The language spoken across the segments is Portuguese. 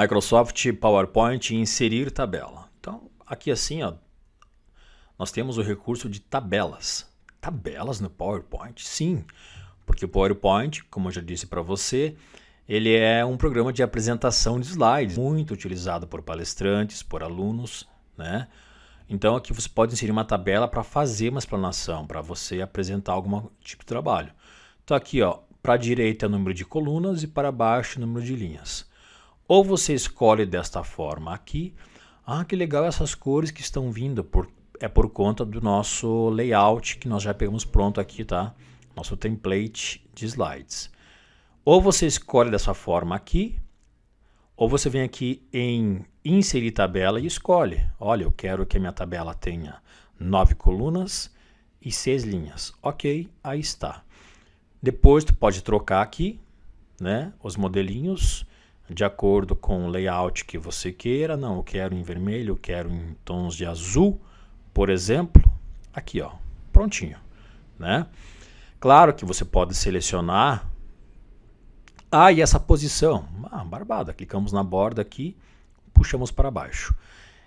Microsoft PowerPoint inserir tabela. Então, aqui assim, ó, nós temos o recurso de tabelas. Tabelas no PowerPoint? Sim, porque o PowerPoint, como eu já disse para você, ele é um programa de apresentação de slides, muito utilizado por palestrantes, por alunos, né? Então aqui você pode inserir uma tabela para fazer uma explanação, para você apresentar algum tipo de trabalho. Então aqui, ó, para a direita é o número de colunas e para baixo é o número de linhas. Ou você escolhe desta forma aqui. Ah, que legal essas cores que estão vindo. Por, é por conta do nosso layout que nós já pegamos pronto aqui, tá? Nosso template de slides. Ou você escolhe dessa forma aqui, ou você vem aqui em inserir tabela e escolhe. Olha, eu quero que a minha tabela tenha nove colunas e seis linhas. Ok, aí está. Depois tu pode trocar aqui, né, os modelinhos de acordo com o layout que você queira. Não, eu quero em vermelho, eu quero em tons de azul, por exemplo. Aqui, ó, prontinho, né? Claro que você pode selecionar. Ah, e essa posição? Ah, barbada. Clicamos na borda aqui, puxamos para baixo.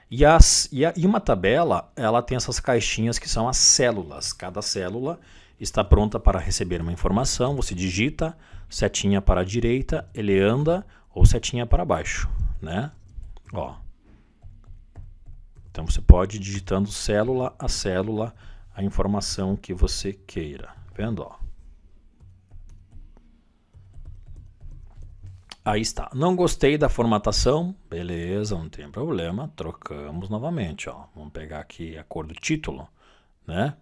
E, as, e, a, e uma tabela, ela tem essas caixinhas que são as células. Cada célula está pronta para receber uma informação, você digita setinha para a direita, ele anda ou setinha para baixo, né? Ó. Então você pode ir digitando célula a célula a informação que você queira, tá vendo, ó. Aí está. Não gostei da formatação. Beleza, não tem problema. Trocamos novamente, ó. Vamos pegar aqui a cor do título, né?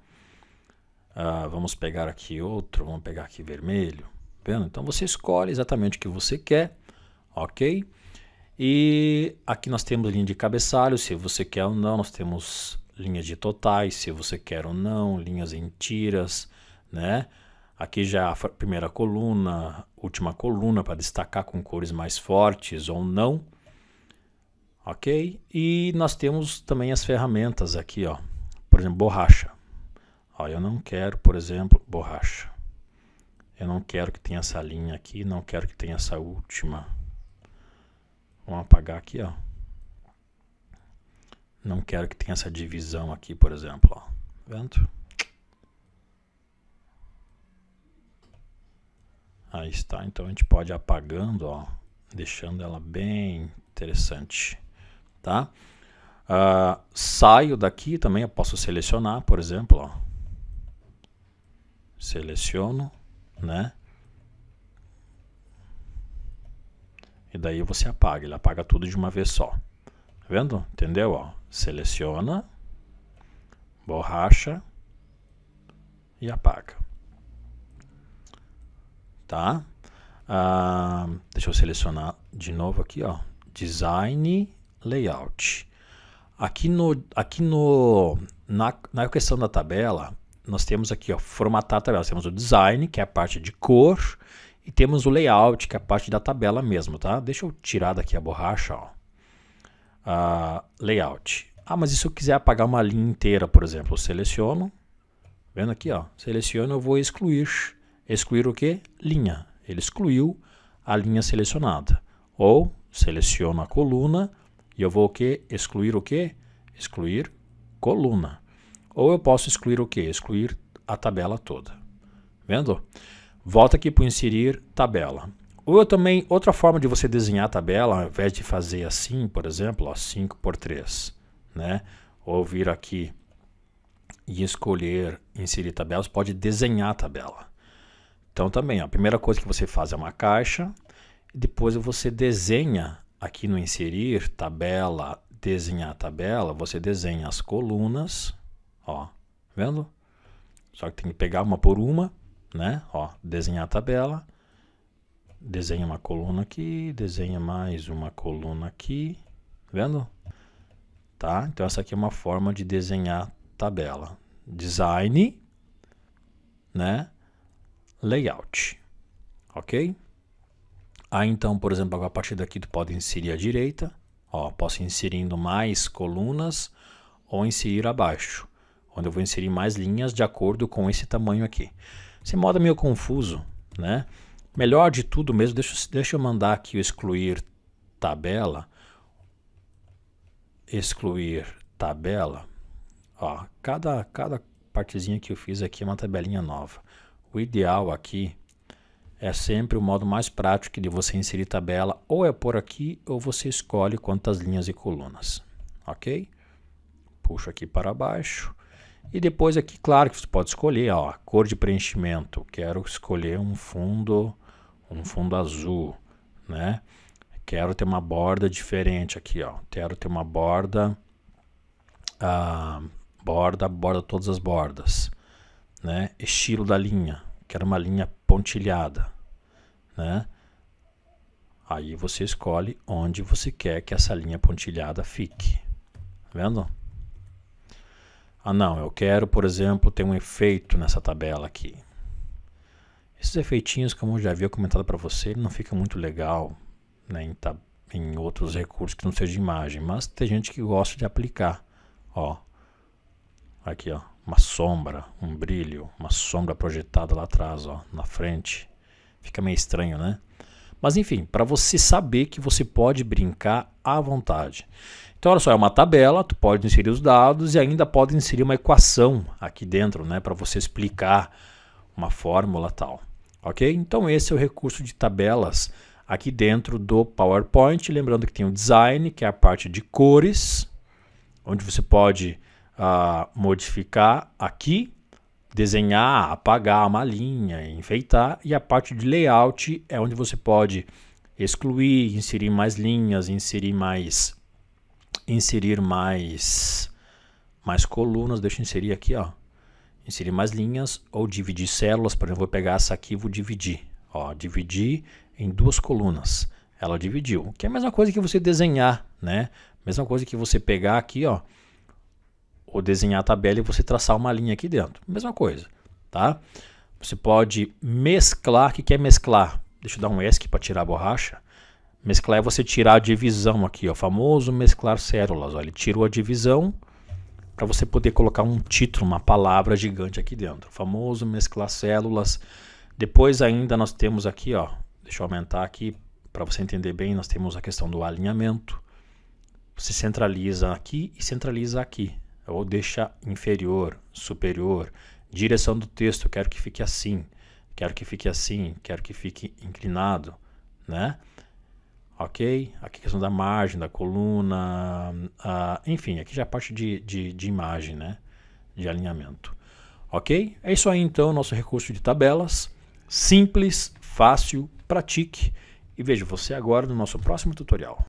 Ah, vamos pegar aqui outro, vamos pegar aqui vermelho. Tá vendo? Então você escolhe exatamente o que você quer, ok? E aqui nós temos linha de cabeçalho, se você quer ou não, nós temos linhas de totais, se você quer ou não, linhas em tiras, né? Aqui já é a primeira coluna, última coluna para destacar com cores mais fortes ou não. Ok? E nós temos também as ferramentas aqui, ó. Por exemplo, borracha ó eu não quero, por exemplo, borracha. Eu não quero que tenha essa linha aqui, não quero que tenha essa última. Vamos apagar aqui, ó. Não quero que tenha essa divisão aqui, por exemplo, ó. Tá vendo? Aí está, então a gente pode apagando, ó, deixando ela bem interessante, tá? Uh, saio daqui também, eu posso selecionar, por exemplo, ó seleciono, né? E daí você apaga, ele apaga tudo de uma vez só. Tá vendo? Entendeu? Ó, seleciona, borracha e apaga. Tá? Ah, deixa eu selecionar de novo aqui, ó. Design Layout. Aqui, no, aqui no, na, na questão da tabela, nós temos aqui, ó, formatar a tabela. temos o design, que é a parte de cor, e temos o layout, que é a parte da tabela mesmo, tá? Deixa eu tirar daqui a borracha, ó. Ah, layout. Ah, mas e se eu quiser apagar uma linha inteira, por exemplo, eu seleciono, vendo aqui, ó, seleciono, eu vou excluir. Excluir o que? Linha. Ele excluiu a linha selecionada. Ou seleciono a coluna e eu vou o que? Excluir o que? Excluir coluna. Ou eu posso excluir o quê? Excluir a tabela toda. Vendo? Volta aqui para inserir tabela. Ou eu também, outra forma de você desenhar a tabela, ao invés de fazer assim, por exemplo, ó, 5 por 3, né? Ou vir aqui e escolher inserir tabela, você pode desenhar a tabela. Então também, ó, a primeira coisa que você faz é uma caixa, depois você desenha aqui no inserir tabela, desenhar tabela, você desenha as colunas, Ó, vendo? Só que tem que pegar uma por uma, né? Ó, desenhar a tabela. Desenha uma coluna aqui, desenha mais uma coluna aqui. Vendo? Tá? Então essa aqui é uma forma de desenhar tabela. Design, né? Layout. OK? Aí então, por exemplo, a partir daqui tu pode inserir à direita, ó, posso inserindo mais colunas ou inserir abaixo onde eu vou inserir mais linhas de acordo com esse tamanho aqui. Esse modo é meio confuso, né? Melhor de tudo mesmo, deixa, deixa eu mandar aqui o excluir tabela, excluir tabela, ó, cada, cada partezinha que eu fiz aqui é uma tabelinha nova. O ideal aqui é sempre o modo mais prático de você inserir tabela, ou é por aqui, ou você escolhe quantas linhas e colunas, ok? Puxo aqui para baixo, e depois aqui, claro que você pode escolher, ó, a cor de preenchimento. Quero escolher um fundo, um fundo azul, né? Quero ter uma borda diferente aqui, ó. Quero ter uma borda, a ah, borda, borda todas as bordas, né? Estilo da linha. Quero uma linha pontilhada, né? Aí você escolhe onde você quer que essa linha pontilhada fique. Tá vendo? Ah, não, eu quero, por exemplo, ter um efeito nessa tabela aqui. Esses efeitinhos, como eu já havia comentado para você, ele não fica muito legal né, em, em, outros recursos que não seja imagem, mas tem gente que gosta de aplicar. Ó, aqui, ó, uma sombra, um brilho, uma sombra projetada lá atrás, ó, na frente. Fica meio estranho, né? Mas enfim, para você saber que você pode brincar à vontade. Então, olha só, é uma tabela, tu pode inserir os dados e ainda pode inserir uma equação aqui dentro, né, para você explicar uma fórmula tal. OK? Então, esse é o recurso de tabelas aqui dentro do PowerPoint, lembrando que tem o design, que é a parte de cores, onde você pode uh, modificar aqui desenhar, apagar uma linha, enfeitar, e a parte de layout é onde você pode excluir, inserir mais linhas, inserir mais inserir mais mais colunas, deixa eu inserir aqui, ó. Inserir mais linhas ou dividir células, por exemplo, vou pegar essa aqui e vou dividir, ó, dividir em duas colunas. Ela dividiu, que é a mesma coisa que você desenhar, né? Mesma coisa que você pegar aqui, ó, ou desenhar a tabela e você traçar uma linha aqui dentro. Mesma coisa, tá? Você pode mesclar, o que é mesclar? Deixa eu dar um ESC para tirar a borracha. Mesclar é você tirar a divisão aqui, ó, o famoso mesclar células. Ó, ele tirou a divisão para você poder colocar um título, uma palavra gigante aqui dentro. O famoso mesclar células. Depois ainda nós temos aqui, ó, deixa eu aumentar aqui para você entender bem, nós temos a questão do alinhamento. Você centraliza aqui e centraliza aqui ou deixa inferior, superior. Direção do texto, quero que fique assim, quero que fique assim, quero que fique inclinado, né? Ok? Aqui a questão da margem, da coluna, enfim, aqui já é a parte de, de, de imagem, né? De alinhamento. Ok? É isso aí então, nosso recurso de tabelas. Simples, fácil, pratique. E vejo você agora no nosso próximo tutorial.